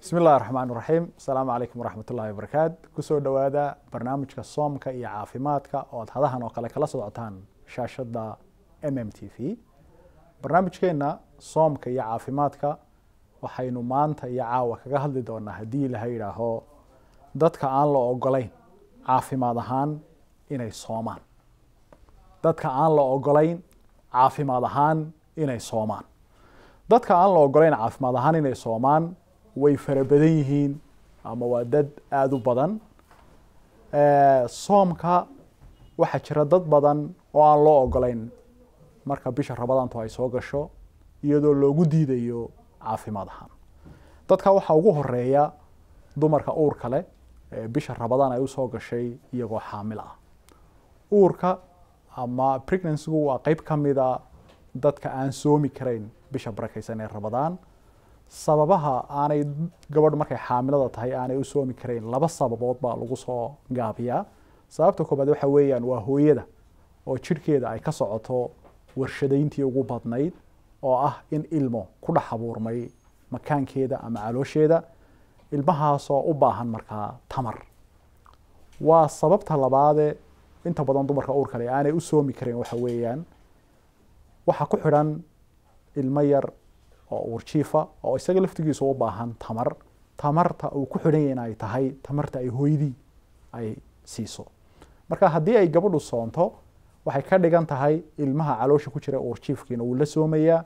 bismi illahi raxmaan raxiim asalaamu calaykum waraxmat waraxmatullahi wabarakaat kusoo dhawaada barnaamijka soomka iyo caafimaadka oo ad hadahan oo kale kala socotaan shaashada m m t v barnaamijkeenna soomka iyo caafimaadka waxaynu maanta iyo caawa kaga hadli doonaa haddii laha yidhaaho dadka aan la ogolayn caafimaad ahaan inay soomaan dadka aan la ogolayn caafimaad ahaan inay soomaan dadka aan la ogolayn caafimaad ahaan inay soomaan way fara badan yihiin ama waa dad aada u badan eh, soomka waxaa jira dad badan oo aan loo ogolayn marka bisha rabadaantu ay soo gasho iyadoo loogu diidayo caafimaad ahaan dadka waxaa ugu horeeya dumarka uurka leh ee eh, bisha rabadaan ay usoo gashay iyagoo xaamil ah uurka ama pregnancygu waa qeyb ka a ah dadka aan soomi karayn bisha barakaysan ee rabadaan sababaha aanay gabadhu markay xaamilada tahay aanay u soomi karayn laba sababood baa lagu soo gaabiyaa sababta koobaad waxa weeyaan waa hooyada oo jidhkeeda ay ka socoto warshadayntii ugu badnayd oo ah in ilmo ku dhex abuurmay makaankeeda ama caloosheeda ilmahaasoo u baahan markaa tamar waa sababta labaade inta badan dumarka uur aanay u soomi karayn waxa weeyaan waxaa ku xidhan ilmo yar oo warjiifa oo isaga laftigiisa u baahan tamar tamarta uu ku xidhan yahay in ay tahay tamarta ay hooydii ay siiso marka haddii ay gabadhu soonto waxay ka dhigan tahay ilmaha caloosha ku jira warjiifkiina wuu la soomayaa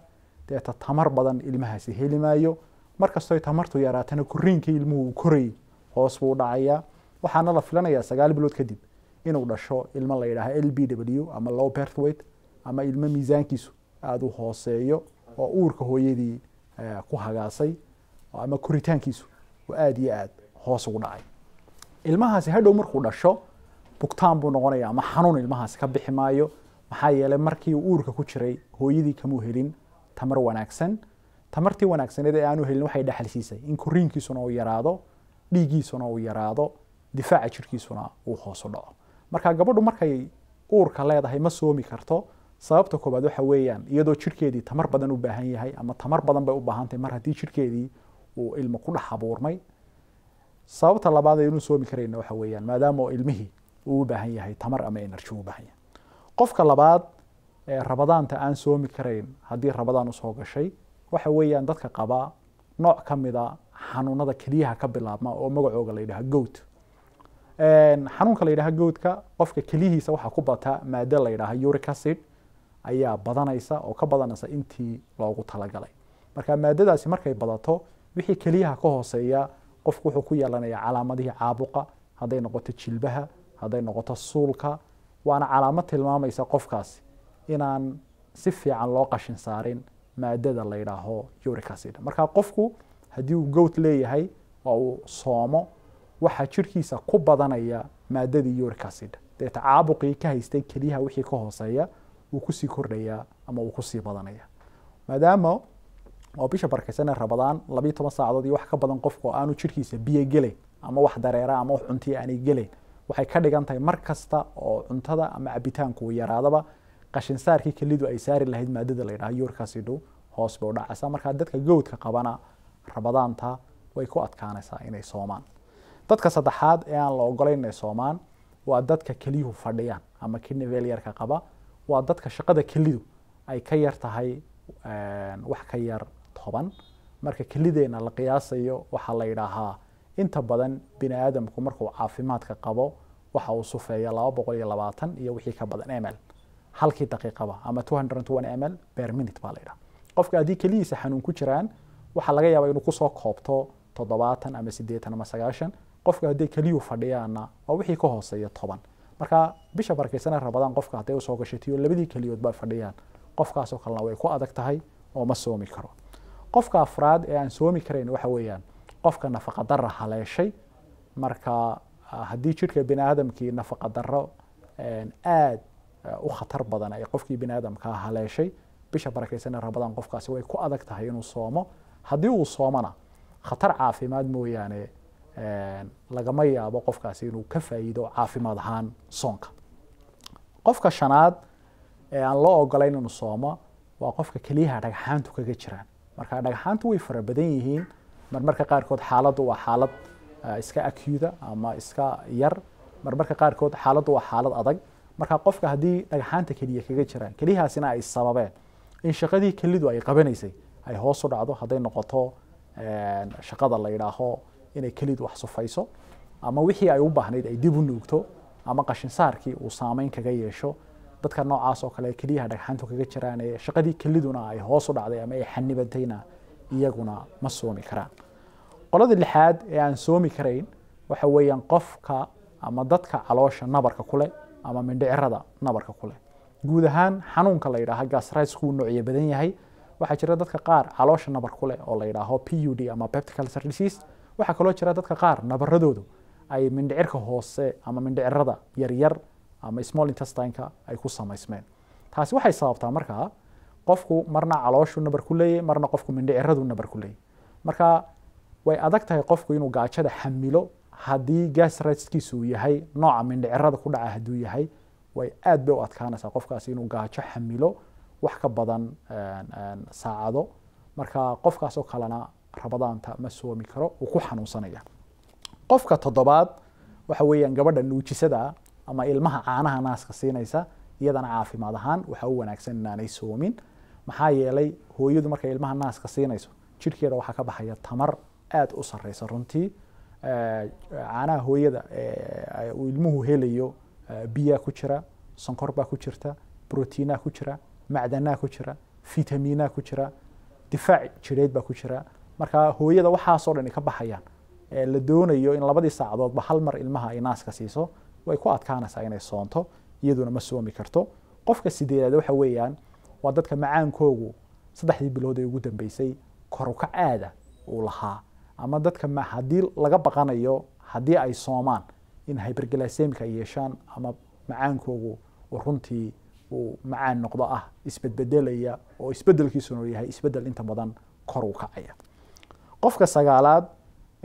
deeta tamar badan ilmahaasi heli maayo markastoy tamartu yaraatana koriinkii ilmuhu uu korayy hoos buu dhacayaa waxaana la filanayaa sagaal bilood kadib inuu dhasho ilmo la yidhaaha l b w ama low berthweight ama ilmo miisaankiisu aada u hooseeyo oo uurka hooyadii eh, ku hagaasay ama koritaankiisu oo aad iyo aad hoos ugu dhacay ilmahaasi hadhow markuu dhasho bugtaan buu noqonaya ama xanuun ilmahaasi ka bixi maayo maxaa yeelay markii uurka ku jiray hooyadii kamuu helin tamar wanaagsan tamartii wanaagsaneed ee aanu helin waxay dhaxal in koriinkiisuna uu yaraado dhiiggiisuna uu yaraado difaaca jirkiisuna uu hoos dhaco marka gabadhu markay uurka leedahay ma soomi karto sababta koobaad waxa weeyaan iyadoo jirkeedii tamar badan u baahan yahay ama tamar badan bay u baahantahay mar haddii jirkeedii uu ilmo ku dhex abuurmay sababta labaad aynu soomi karayna waxa weeyaan maadaama oo ilmihii uu u baahan yahay tamar ama energy u baahan yahay qofka labaad ee rabadaanta aan soomi karayn haddii rabadaan usoo gashay waxa weeyaan dadka qaba nooc ka mida xanuunada keliyaha ka bilaabma oo magacooga la yidhaha goat xanuunka la yidhaha goatka qofka kelihiisa waxaa ku bata maado la yidhaaha uricacid ayaa badanaysa oo ka badanaysa intii loogu talagalay marka maadadaasi markay badato wixii keliyaha ka hooseeya qofku wuxuu ku yeelanayaa calaamadihii caabuqa hadday noqoto jilbaha hadday noqoto suulka waana calaamad tilmaamaysa qofkaasi inaan si fiican loo qashin saarin maadada la yidhaaho uric acid marka qofku haddii uu gowt leeyahay oo uu soomo waxaa jirkiisa ku badanaya maadadii uric deeta caabuqii ka haystay keliyaha wixii ka hooseeya wuu kusii kordhayaa ama wuu kusii badanaya maadaama oo bisha barkaysan rabadaan labiiyo toban saacadood iyo wax ka badan qofku aanu jirkiisa biyo gelayn ama wax dareera ama wax cuntiya aanay gelayn waxay ka dhigan tahay mar kasta oo cuntada ama cabitaanku uu yaraadaba qashinsaarkii kelidu ay saari lahayd maadada la yidhaha yuurkaasi hoos bay u dhacaysaa markaa dadka gowdka qabana rabadaanta way ku adkaanaysaa inay soomaan dadka saddexaad ee aan la ogolayn inay soomaan waa dadka kelyuhu fadhiyaan ama kidney failure qaba waa dadka shaqada kelidu ay ka yar tahay wax ka yar toban marka kelideenna la qiyaasayo waxaa la yidhaahaa inta badan bini aadamku markuu caafimaadka qabo waxa uu sufeeya laba boqol iyo labaatan iyo wixii ka badan ml halkii daqiiqaba ama two hundred and one ml ber minute baa la yidhaha qofka haddii keliyiisa xanuun ku jiraan waxaa laga yaabaa inuu kusoo koobto toddobaatan ama siddeetan ama sagaashan qofka haddii keliyuhu fadhiyaana waa wixii ka hooseeya toban marka bisha barkaysanee rabadaan qofka hadday usoo gashatiyo labadii keliyoodba fadhiyaan qofkaasoo kalena way ku adag tahay oo ma soomi karo qofka afraad ee aan soomi karayn waxa weeyaan qofka nafaqa haleeshay marka ah, haddii jidhka bini aadamkii nafaqa aad ah, u khatar badan ay qofkii bini aadamkaa haleeshay bisha barakaysanee rabadaan qofkaasi way ku adag tahay inuu soomo haddii uu soomona khatar caafimaad mooyaane lagama yaabo qofkaasi inuu ka faa'iido caafimaad ahaan soonka qofka shanaad ee aan loo ogolayn inuu soomo waa qofka keliyaha dhagxaantu kaga jiraan marka dhagxaantu way fara badan yihiin marmarka qaarkood xaaladdu waa xaalad iska akyuda ama iska yar marmarka qaarkood xaaladdu waa xaalad adag marka qofka haddii dhagxaanta keliya kaga jiraan keliyahaasina ay sababeen in shaqadii kelidu ay qabanaysay ay hoos u dhacdo hadday noqoto shaqada la yidhaaho inay kelid wax sufayso ama wixii ay u baahnayd ay dib u nuugto ama qashinsaarkii uu saameyn kaga yeesho dadka noocaas kale keliyaha dhagxaantu kaga jiraan ee shaqadii keliduna ay hoos u dhacday ama ay xanibantayna iyaguna ma soomi karaan qolada lixaad ee aan soomi karayn waxa weeyaan qofka ama dadka caloosha nabarka kuleh ama mindhicirada nabarka kuleh guud ahaan xanuunka la yidhaaha gasrayskuu noocyo badan yahay waxaa jira dadka qaar caloosha nabar kuleh oo la yidhaaho p u d ama peptical disease waxaa kaloo jira dadka qaar nabaradoodu ay mindhicirka hoose ama mindhicirada yaryar ama small intestineka ay ku samaysmeen taasi waxay sababtaa markaa qofku marna calooshu nabar ku leeyay marna qofku mindhiciradu nabar ku leeyay marka way adag tahay qofku inuu gaajada xamilo haddii gas uu yahay nooca mindhicirada ku dhaca hadduu yahay way aad bay u adkaanaysaa qofkaasi inuu gaajo xamilo wax ka badan eh, eh, saacado marka qofkaas oo kalena rabadaanta ma soomi karo uu ku xanuunsanaya qofka toddobaad waxa weeyaan gabadha nuujisada ama ilmaha caanaha naaska siinaysa iyadana caafimaad ahaan waxaa u wanaagsan inaanay soomin maxaa yeelay hooyadu markay ilmaha naaska siinayso jirhkeeda waxaa ka baxaya tamar aada u sarreysa runtii caanaha hooyada ilmuhu helayo biyaa ku jira sonkor baa ku jirta brotiinaa ku jira macdanaa ku jira fitamiinaa ku jira difaac jidheed baa ku jira marka hooyada waxaasoo dhan ka baxayaan la doonayo in labadii saacadoodba hal mar ilmaha ay naaska siiso way ku adkaanaysaa inay soonto iyaduna ma soomi karto qofka sideedaad waxa weeyaan waa dadka macaankoogu saddexdii bilood ee ugu dambeysay kor aada uu lahaa ama dadka haddii laga baqanayo haddii ay soomaan in hybergalasemika ay yeeshaan ama macaankoogu runtii uu macaan noqdo ah isbedbedelaya oo isbedelkiisuna yahay isbedel inta badan kor kacaya qofka sagaalaad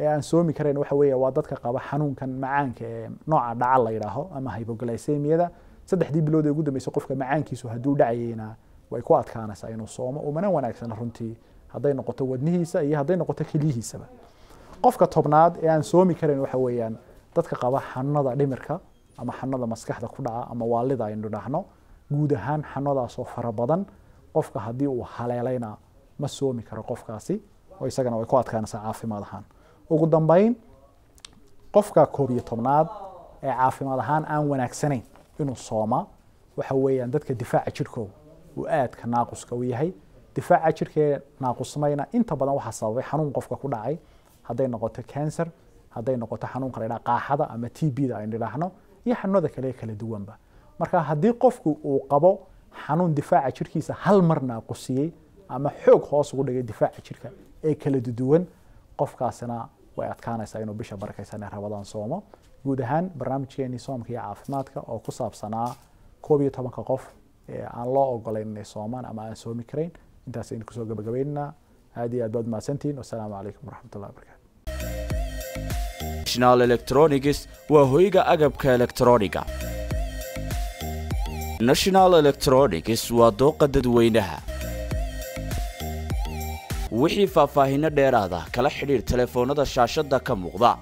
ee aan soomi karayn waxa weeye waa dadka qaba xanuunkan macaanka ee nooca dhaca la yidhaaho ama hyboglycemiyada saddexdii bilood ee ugu dambeysay qofka macaankiisu hadduu dhacayeyna way ku adkaanaysaa inuu soomo umana wanaagsana runtii hadday noqoto wadnihiisa iyo hadday noqoto kelyihiisaba qofka tobnaad ee aan soomi karayn waxa weeyaan dadka qaba xanuunada dhimirka ama xanuunada maskaxda ku dhaca ama waalida aynu dhahno guud ahaan xanuunadaasoo fara badan qofka haddii uu haleelayna ma soomi karo qofkaasi oo isagana way ku adkaanaysaa caafimaad ahaan ugu dambayn qofka koob tobnaad ee caafimaad ahaan aan wanaagsanayn inuu sooma waxa weeyaan dadka difaaca jirkooda uu aadka naaquska u yahay difaaca jirkee naaqusmayna inta badan waxaa sababay xanuun qofka ku dhacay hadday noqoto cancer hadday noqoto xanuunka la yidhaha qaaxada ama t b da aynu idhaahno iyo xanuunada kale kala duwanba marka haddii qofku uu qabo xanuun difaaca jirkiisa hal mar naaqusiyey ama xoog hoos ugu dhigay difaaca jirka ee kala duduwan qofkaasina way adkaanaysaa inuu bisha barakaysan ee rabadaan soomo guud ahaan barnaamijkeennii soomka iyo caafimaadka oo ku saabsanaa koob iyo tobanka qof ee aan loo ogolayn inay soomaan ama aan soomi karayn intaas aynu kusoo gabagabaynaynaa aad iyo aad baad mahadsantihin wasalaamu calaykum waraxmat ullahi national electronics waa hoyga agabka elektroniga national electronics waa dooqa dadweynaha wixii faahfaahinno dheeraada kala xidhiir telefoonnada shaashadda ka muuqda